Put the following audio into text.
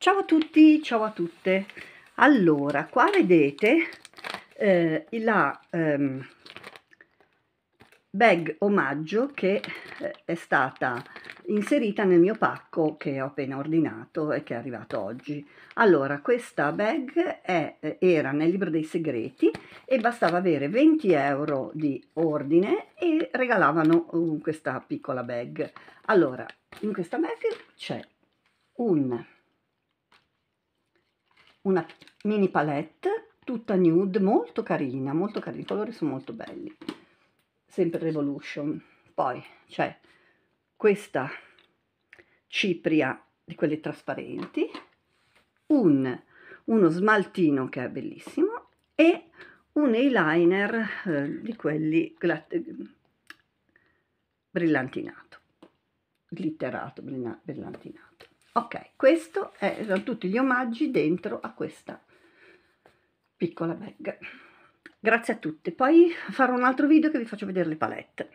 Ciao a tutti, ciao a tutte. Allora, qua vedete eh, la ehm, bag omaggio che eh, è stata inserita nel mio pacco che ho appena ordinato e che è arrivato oggi. Allora, questa bag è, eh, era nel libro dei segreti e bastava avere 20 euro di ordine e regalavano um, questa piccola bag. Allora, in questa bag c'è un una mini palette tutta nude, molto carina, molto carina, i colori sono molto belli, sempre Revolution. Poi c'è questa cipria di quelle trasparenti, un, uno smaltino che è bellissimo e un eyeliner eh, di quelli brillantinato, glitterato, brillantinato. Ok, questo è, sono tutti gli omaggi dentro a questa piccola bag grazie a tutti poi farò un altro video che vi faccio vedere le palette